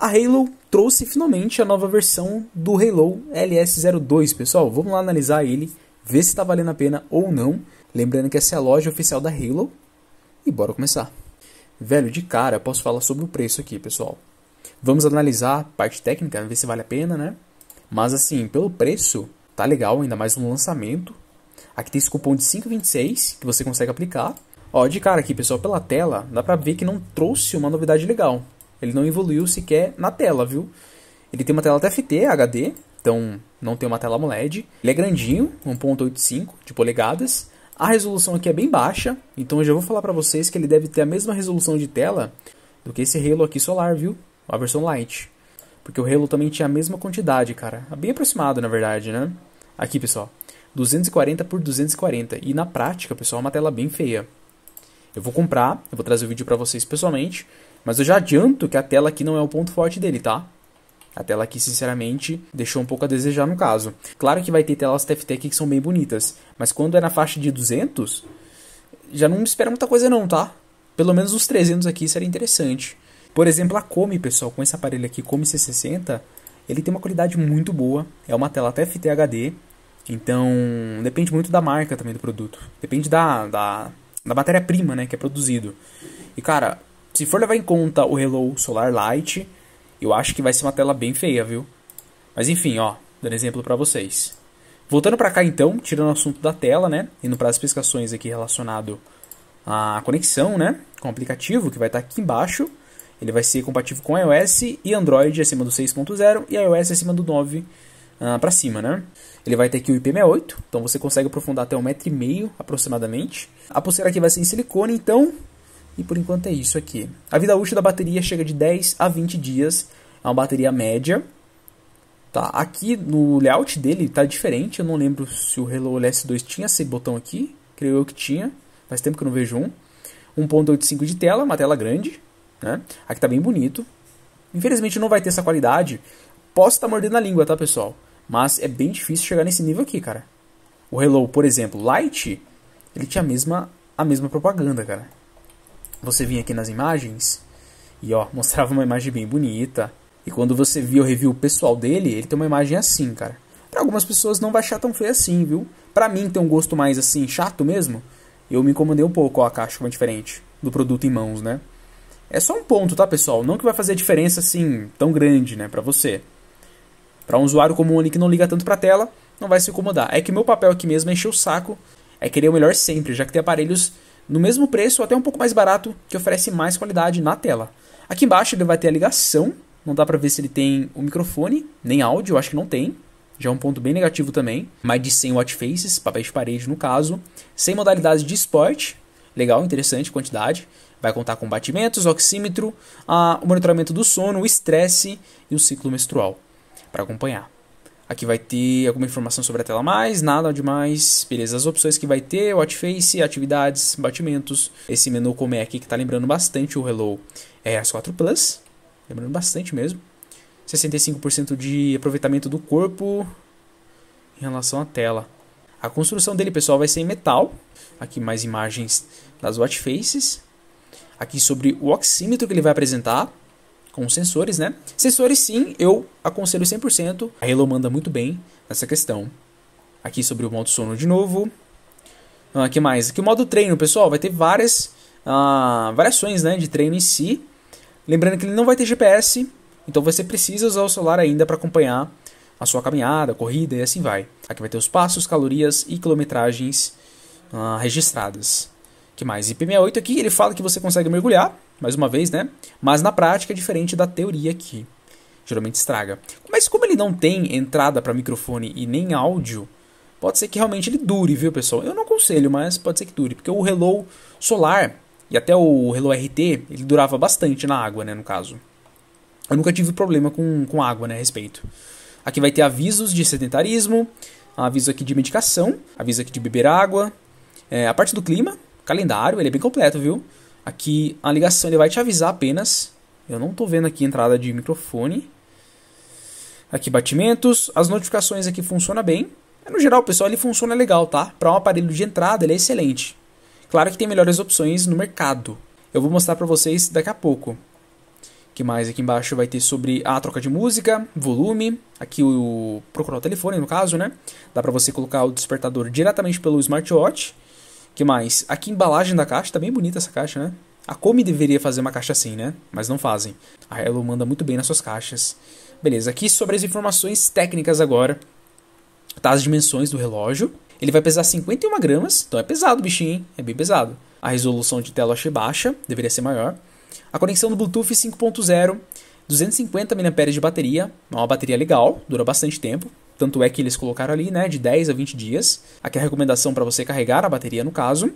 a Halo trouxe finalmente a nova versão do Halo LS02, pessoal. Vamos lá analisar ele, ver se está valendo a pena ou não. Lembrando que essa é a loja oficial da Halo. E bora começar. Velho, de cara, posso falar sobre o preço aqui, pessoal. Vamos analisar a parte técnica, ver se vale a pena, né? Mas assim, pelo preço, tá legal, ainda mais um lançamento. Aqui tem esse cupom de 5,26 que você consegue aplicar. Ó, de cara aqui, pessoal, pela tela, dá pra ver que não trouxe uma novidade legal. Ele não evoluiu sequer na tela, viu? Ele tem uma tela TFT, HD, então não tem uma tela AMOLED. Ele é grandinho, 1.85 de polegadas. A resolução aqui é bem baixa, então eu já vou falar para vocês que ele deve ter a mesma resolução de tela do que esse Halo aqui solar, viu? A versão Lite. Porque o Halo também tinha a mesma quantidade, cara. Bem aproximado, na verdade, né? Aqui, pessoal. 240 por 240. E na prática, pessoal, é uma tela bem feia. Eu vou comprar, eu vou trazer o vídeo para vocês pessoalmente. Mas eu já adianto que a tela aqui não é o ponto forte dele, tá? A tela aqui, sinceramente, deixou um pouco a desejar no caso. Claro que vai ter telas TFT aqui que são bem bonitas, mas quando é na faixa de 200, já não espera muita coisa não, tá? Pelo menos os 300 aqui seria interessante. Por exemplo, a Come, pessoal, com esse aparelho aqui, Come C60, ele tem uma qualidade muito boa, é uma tela TFT HD, então depende muito da marca também do produto. Depende da, da, da matéria-prima, né, que é produzido. E, cara, se for levar em conta o Hello Solar Light, eu acho que vai ser uma tela bem feia, viu? Mas enfim, ó, dando exemplo para vocês. Voltando para cá então, tirando o assunto da tela, né? Indo para as especificações aqui relacionado à conexão, né? Com o aplicativo que vai estar tá aqui embaixo. Ele vai ser compatível com iOS e Android acima do 6.0 e iOS acima do 9 uh, ah, para cima, né? Ele vai ter aqui o IP68, então você consegue aprofundar até um metro e meio aproximadamente. A pulseira aqui vai ser em silicone, então e por enquanto é isso aqui. A vida útil da bateria chega de 10 a 20 dias. É uma bateria média. Tá, aqui no layout dele tá diferente. Eu não lembro se o Hello S2 tinha esse botão aqui. Creio eu que tinha. Faz tempo que eu não vejo um. 1.85 de tela, uma tela grande. Né? Aqui tá bem bonito. Infelizmente não vai ter essa qualidade. Posso estar tá mordendo a língua, tá, pessoal? Mas é bem difícil chegar nesse nível aqui, cara. O Hello, por exemplo, Light, ele tinha a mesma, a mesma propaganda, cara você vinha aqui nas imagens e ó, mostrava uma imagem bem bonita. E quando você via o review pessoal dele, ele tem uma imagem assim, cara. Para algumas pessoas não vai achar tão feio assim, viu? Para mim tem um gosto mais assim chato mesmo. Eu me incomodei um pouco ó, a caixa com é diferente do produto em mãos, né? É só um ponto, tá, pessoal? Não que vai fazer diferença assim tão grande, né, para você. Para um usuário comum ali que não liga tanto para tela, não vai se incomodar. É que meu papel aqui mesmo é encher o saco, é querer o melhor sempre, já que tem aparelhos no mesmo preço ou até um pouco mais barato, que oferece mais qualidade na tela. Aqui embaixo ele vai ter a ligação, não dá para ver se ele tem o microfone, nem áudio, eu acho que não tem. Já é um ponto bem negativo também. Mais de 100 watch faces, papéis de parede no caso. Sem modalidades de esporte, legal, interessante, quantidade. Vai contar com batimentos, oxímetro, a, o monitoramento do sono, o estresse e o ciclo menstrual para acompanhar. Aqui vai ter alguma informação sobre a tela mais, nada demais. Beleza, as opções que vai ter, watch face, atividades, batimentos. Esse menu como é aqui que está lembrando bastante o Hello é as 4 Plus. Lembrando bastante mesmo. 65% de aproveitamento do corpo em relação à tela. A construção dele, pessoal, vai ser em metal. Aqui mais imagens das watch faces. Aqui sobre o oxímetro que ele vai apresentar com sensores, né? Sensores, sim, eu aconselho 100%. A Hello manda muito bem nessa questão. Aqui sobre o modo sono de novo. Ah, que mais? Aqui o modo treino, pessoal, vai ter várias ah, variações né, de treino em si. Lembrando que ele não vai ter GPS, então você precisa usar o celular ainda para acompanhar a sua caminhada, corrida e assim vai. Aqui vai ter os passos, calorias e quilometragens ah, registradas. que mais? IP68 aqui, ele fala que você consegue mergulhar mais uma vez, né? Mas na prática é diferente da teoria que geralmente estraga. Mas como ele não tem entrada para microfone e nem áudio, pode ser que realmente ele dure, viu, pessoal? Eu não aconselho, mas pode ser que dure, porque o Hello Solar e até o Hello RT, ele durava bastante na água, né, no caso. Eu nunca tive problema com, com água, né, a respeito. Aqui vai ter avisos de sedentarismo, aviso aqui de medicação, aviso aqui de beber água, é, a parte do clima, calendário, ele é bem completo, viu? Aqui a ligação ele vai te avisar apenas. Eu não estou vendo aqui entrada de microfone. Aqui batimentos, as notificações aqui funciona bem. É, no geral, pessoal, ele funciona legal, tá? Para um aparelho de entrada, ele é excelente. Claro que tem melhores opções no mercado. Eu vou mostrar para vocês daqui a pouco. que mais aqui embaixo vai ter sobre a troca de música, volume, aqui o procurar o telefone no caso, né? Dá para você colocar o despertador diretamente pelo smartwatch que mais? Aqui a embalagem da caixa, tá bem bonita essa caixa, né? A Come deveria fazer uma caixa assim, né? Mas não fazem. A Hello manda muito bem nas suas caixas. Beleza, aqui sobre as informações técnicas agora. Tá as dimensões do relógio. Ele vai pesar 51 gramas, então é pesado bichinho, hein? É bem pesado. A resolução de tela achei baixa, deveria ser maior. A conexão do Bluetooth 5.0, 250 mAh de bateria, é uma bateria legal, dura bastante tempo. Tanto é que eles colocaram ali, né, de 10 a 20 dias. Aqui a recomendação para você carregar a bateria, no caso.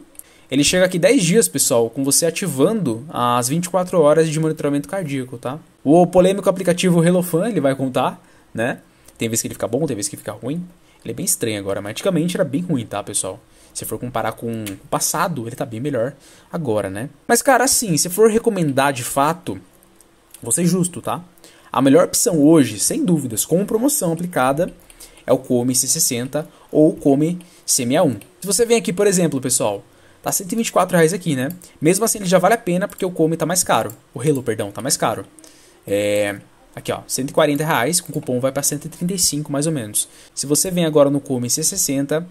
Ele chega aqui 10 dias, pessoal, com você ativando as 24 horas de monitoramento cardíaco, tá? O polêmico aplicativo HelloFan, ele vai contar, né? Tem vezes que ele fica bom, tem vezes que fica ruim. Ele é bem estranho agora, mas antigamente era bem ruim, tá, pessoal? Se for comparar com o passado, ele tá bem melhor agora, né? Mas, cara, assim, se for recomendar de fato, vou ser justo, tá? A melhor opção hoje, sem dúvidas, com promoção aplicada, é o Come C60 ou Come C61. Se você vem aqui, por exemplo, pessoal, tá 124 reais aqui, né? Mesmo assim, ele já vale a pena porque o Come tá mais caro. O Relo, perdão, tá mais caro. É... Aqui, ó, 140 reais, com cupom vai para 135 mais ou menos. Se você vem agora no Come C60,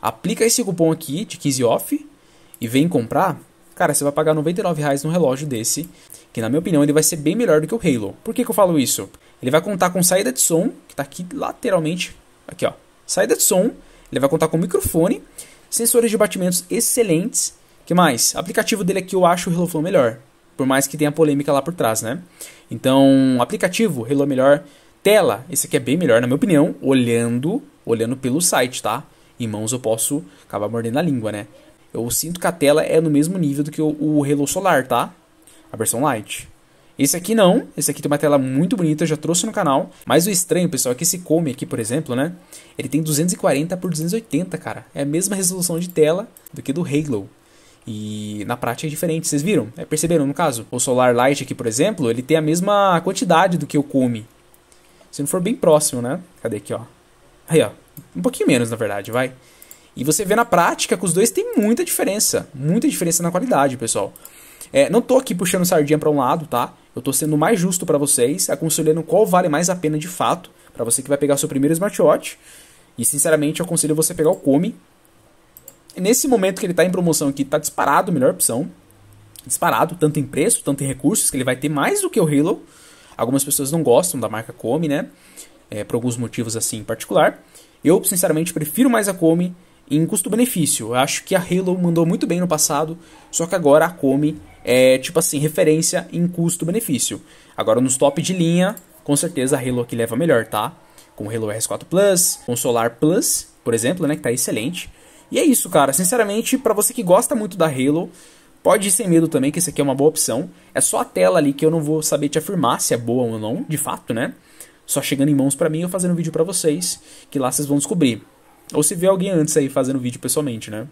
aplica esse cupom aqui de 15 off e vem comprar, cara, você vai pagar 99 reais num relógio desse, que na minha opinião ele vai ser bem melhor do que o Halo. Por que, que eu falo isso? Ele vai contar com saída de som, que tá aqui lateralmente Aqui, ó. Saída de som. Ele vai contar com microfone. Sensores de batimentos excelentes. que mais? O aplicativo dele aqui eu acho o HelloFlow melhor. Por mais que tenha polêmica lá por trás, né? Então, aplicativo, Hello melhor. Tela, esse aqui é bem melhor, na minha opinião. Olhando, olhando pelo site, tá? Em mãos eu posso acabar mordendo a língua, né? Eu sinto que a tela é no mesmo nível do que o, o Hello Solar, tá? A versão Lite. Esse aqui não, esse aqui tem uma tela muito bonita, já trouxe no canal. Mas o estranho, pessoal, é que esse Come aqui, por exemplo, né? Ele tem 240 por 280, cara. É a mesma resolução de tela do que do Halo. E na prática é diferente, vocês viram? É, perceberam no caso? O Solar Light aqui, por exemplo, ele tem a mesma quantidade do que o Come. Se não for bem próximo, né? Cadê aqui, ó? Aí, ó. Um pouquinho menos, na verdade, vai. E você vê na prática que os dois tem muita diferença. Muita diferença na qualidade, pessoal. É, não tô aqui puxando sardinha para um lado, tá? Eu estou sendo mais justo para vocês, aconselhando qual vale mais a pena de fato para você que vai pegar seu primeiro smartwatch. E sinceramente, eu aconselho você pegar o Come. Nesse momento que ele está em promoção aqui, está disparado, melhor opção. Disparado, tanto em preço, tanto em recursos, que ele vai ter mais do que o Halo. Algumas pessoas não gostam da marca Come, né? É, por alguns motivos assim em particular. Eu, sinceramente, prefiro mais a Come em custo-benefício. Eu acho que a Halo mandou muito bem no passado, só que agora a Come é, tipo assim, referência em custo-benefício. Agora nos top de linha, com certeza a Halo aqui leva melhor, tá? Com o Halo RS4 Plus, com o Solar Plus, por exemplo, né, que tá excelente. E é isso, cara. Sinceramente, para você que gosta muito da Halo, pode ir sem medo também, que isso aqui é uma boa opção. É só a tela ali que eu não vou saber te afirmar se é boa ou não, de fato, né? Só chegando em mãos para mim ou fazendo um vídeo para vocês, que lá vocês vão descobrir. Ou se vê alguém antes aí fazendo vídeo pessoalmente, né?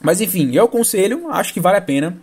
Mas enfim, eu aconselho, acho que vale a pena.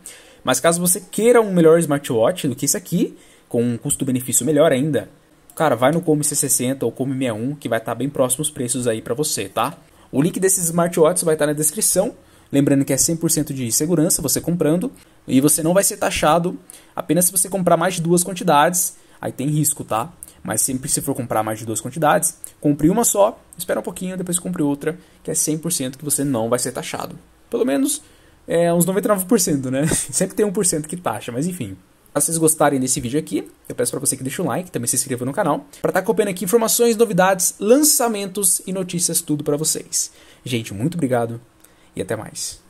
Mas caso você queira um melhor smartwatch do que esse aqui, com um custo-benefício melhor ainda, cara, vai no Come C60 ou Come 61, que vai estar tá bem próximo os preços aí para você, tá? O link desses smartwatches vai estar tá na descrição. Lembrando que é 100% de segurança você comprando e você não vai ser taxado apenas se você comprar mais de duas quantidades. Aí tem risco, tá? Mas sempre se for comprar mais de duas quantidades, compre uma só, espera um pouquinho, depois compre outra, que é 100% que você não vai ser taxado. Pelo menos é, uns 99%, né? sempre tem 1% que taxa, mas enfim. Se vocês gostarem desse vídeo aqui, eu peço para você que deixe o um like, também se inscreva no canal, para estar tá acompanhando aqui informações, novidades, lançamentos e notícias, tudo para vocês. Gente, muito obrigado e até mais.